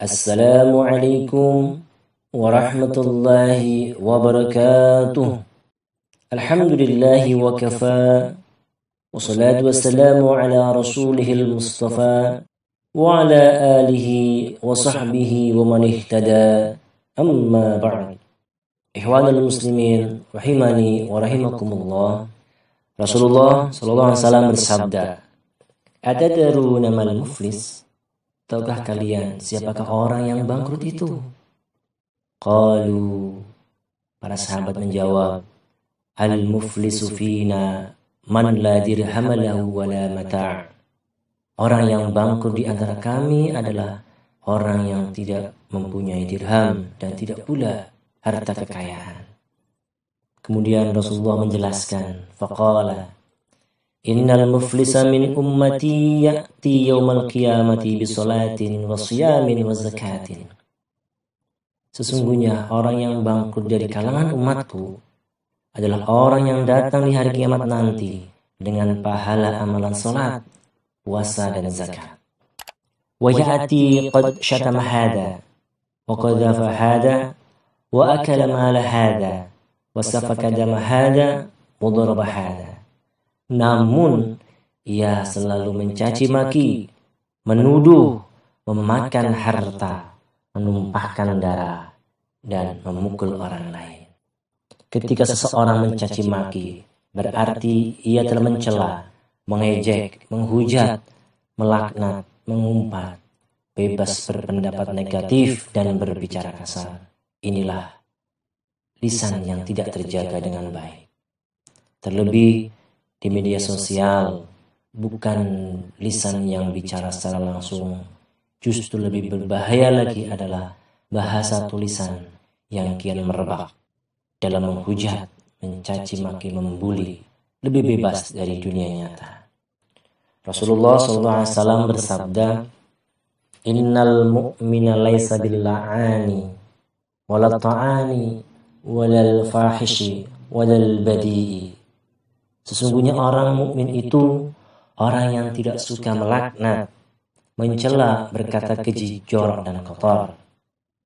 السلام عليكم ورحمة الله وبركاته الحمد لله وكفى والصلاة والسلام على رسوله المصطفى وعلى آله وصحبه ومن اهتدى أما بعد إخوان المسلمين رحمني ورحمكم الله Rasulullah Shallallahu Alaihi Wasallam bersabda, "Ada daru nama muflis, Tahukah kalian siapakah orang yang bangkrut itu? Qalu Para sahabat menjawab Al-muflisu fina man la dirhamalahu wa la mata' Orang yang bangkrut di antara kami adalah orang yang tidak mempunyai dirham dan tidak pula harta kekayaan. Kemudian Rasulullah menjelaskan, faqala Innal muflisa min ummati ya'ti yawmal qiyamati bisolatin wa siyamin wa zakatin. Sesungguhnya orang yang bangkrut dari kalangan umatku adalah orang yang datang di hari kiamat nanti dengan pahala amalan salat, puasa dan zakat. Wa ya'ti qad syatama hada wa qadhafa hada wa akala mala hada wa safaka dama hada wa namun, ia selalu mencaci maki, menuduh, memakan harta, menumpahkan darah, dan memukul orang lain. Ketika seseorang mencaci maki, berarti ia telah mencela, mengejek, menghujat, melaknat, mengumpat, bebas berpendapat negatif dan berbicara kasar. Inilah lisan yang tidak terjaga dengan baik. Terlebih di media sosial, bukan lisan yang bicara secara langsung. Justru lebih berbahaya lagi adalah bahasa tulisan yang kian merebak dalam menghujat, mencaci maki, membuli, lebih bebas dari dunia nyata. Rasulullah SAW bersabda, Innal mu'mina laisa billa'ani wala ta'ani walal fahishi walal badi'i Sesungguhnya orang mukmin itu orang yang tidak suka melaknat, mencela, berkata keji, jorok dan kotor.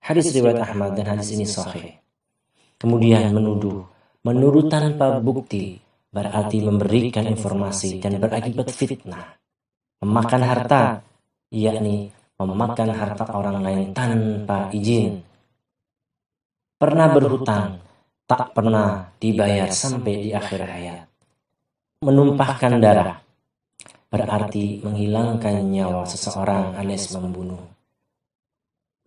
Hadis riwayat Ahmad dan hadis ini sahih. Kemudian menuduh, menurut tanpa bukti berarti memberikan informasi dan berakibat fitnah. Memakan harta, yakni memakan harta orang lain tanpa izin. Pernah berhutang, tak pernah dibayar sampai di akhir hayat menumpahkan darah berarti menghilangkan nyawa seseorang anies membunuh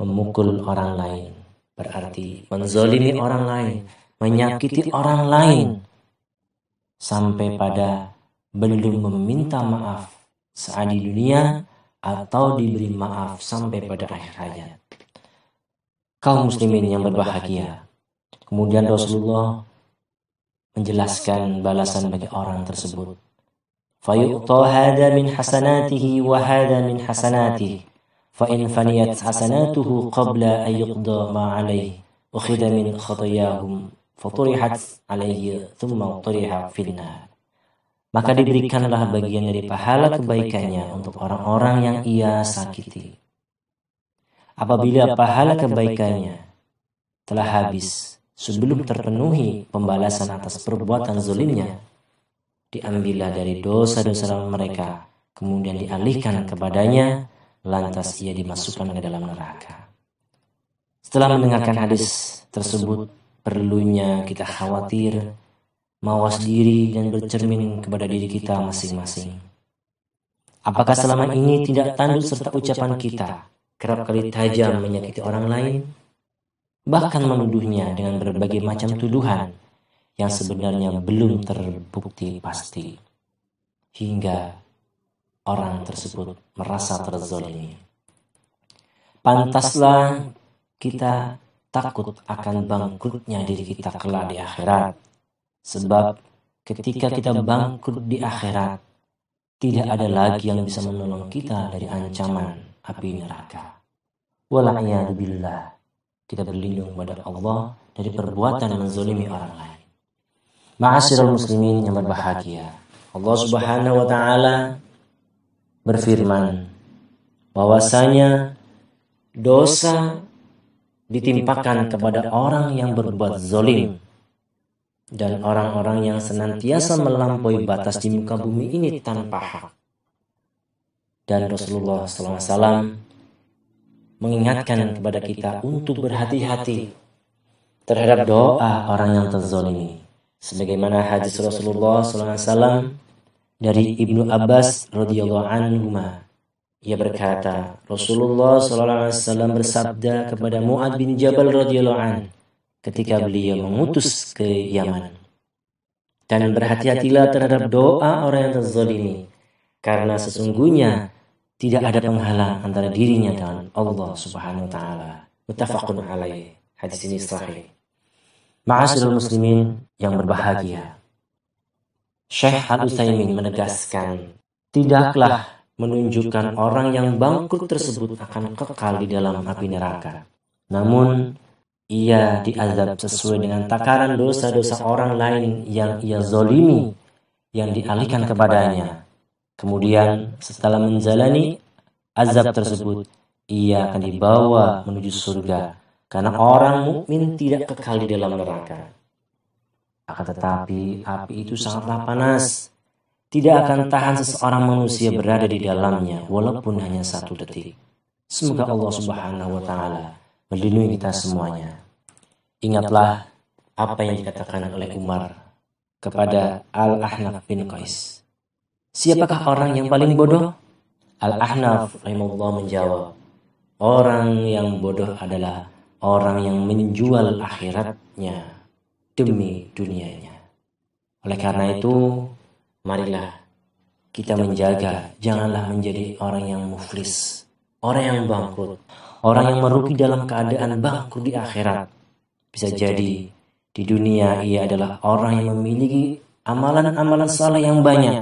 memukul orang lain berarti menzolimi orang lain menyakiti orang lain sampai pada belum meminta maaf saat di dunia atau diberi maaf sampai pada akhir hayat. Kaum muslimin yang berbahagia. Kemudian Rasulullah menjelaskan balasan bagi orang tersebut. فَإِنْ قَبْلَ مَا عَلَيْهِ مِنْ عَلَيْهِ ثُمَّ Maka diberikanlah bagian dari pahala kebaikannya untuk orang-orang yang ia sakiti. Apabila pahala kebaikannya telah habis, sebelum terpenuhi pembalasan atas perbuatan zulimnya, diambillah dari dosa-dosa mereka, kemudian dialihkan kepadanya, lantas ia dimasukkan ke dalam neraka. Setelah mendengarkan hadis tersebut, perlunya kita khawatir, mawas diri dan bercermin kepada diri kita masing-masing. Apakah selama ini tidak tanduk serta ucapan kita kerap kali tajam menyakiti orang lain? bahkan menuduhnya dengan berbagai macam tuduhan yang sebenarnya belum terbukti pasti, hingga orang tersebut merasa terzolimi. Pantaslah kita takut akan bangkrutnya diri kita kelak di akhirat, sebab ketika kita bangkrut di akhirat, tidak ada lagi yang bisa menolong kita dari ancaman api neraka. Wala'iyadu kita berlindung kepada Allah dari perbuatan yang menzolimi orang lain. Ma'asyiral muslimin yang berbahagia. Allah Subhanahu wa taala berfirman bahwasanya dosa ditimpakan kepada orang yang berbuat zolim dan orang-orang yang senantiasa melampaui batas di muka bumi ini tanpa hak. Dan Rasulullah SAW mengingatkan kepada kita untuk berhati-hati terhadap doa orang yang terzolimi. Sebagaimana hadis Rasulullah SAW dari Ibnu Abbas radhiyallahu anhu ia berkata, Rasulullah SAW bersabda kepada Mu'ad bin Jabal radhiyallahu an ketika beliau mengutus ke Yaman. Dan berhati-hatilah terhadap doa orang yang terzolimi, karena sesungguhnya tidak ada penghalang antara dirinya dan Allah Subhanahu wa taala. Muttafaqun alaih. Hadis ini sahih. Ma'asyiral muslimin yang berbahagia. Syekh Al Utsaimin menegaskan, tidaklah menunjukkan orang yang bangkrut tersebut akan kekal di dalam api neraka. Namun ia diazab sesuai dengan takaran dosa-dosa orang lain yang ia zolimi yang dialihkan kepadanya Kemudian setelah menjalani azab tersebut, ia akan dibawa menuju surga. Karena orang mukmin tidak kekal di dalam neraka. Akan tetapi api itu sangatlah panas. Tidak akan tahan seseorang manusia berada di dalamnya walaupun hanya satu detik. Semoga Allah Subhanahu wa taala melindungi kita semuanya. Ingatlah apa yang dikatakan oleh Umar kepada Al-Ahnaf bin Qais. Siapakah orang yang paling bodoh? Al-Ahnaf rahimahullah menjawab, orang yang bodoh adalah orang yang menjual akhiratnya demi dunianya. Oleh karena itu, marilah kita menjaga, janganlah menjadi orang yang muflis, orang yang bangkrut, orang yang merugi dalam keadaan bangkrut di akhirat. Bisa jadi di dunia ia adalah orang yang memiliki amalan-amalan salah yang banyak,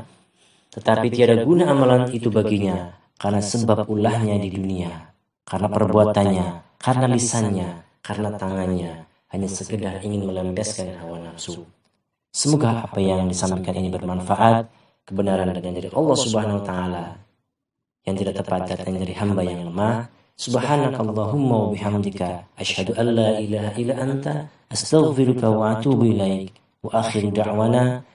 tetapi tiada guna amalan itu baginya, karena sebab ulahnya di dunia, karena perbuatannya, karena lisannya, karena tangannya, hanya sekedar ingin melampiaskan hawa nafsu. Semoga apa yang disampaikan ini bermanfaat, kebenaran dan dari Allah Subhanahu wa taala. Yang tidak tepat datang dari hamba yang lemah. Subhanakallahumma wa bihamdika asyhadu an la ilaha illa anta astaghfiruka wa atubu ilaik. Wa akhiru da'wana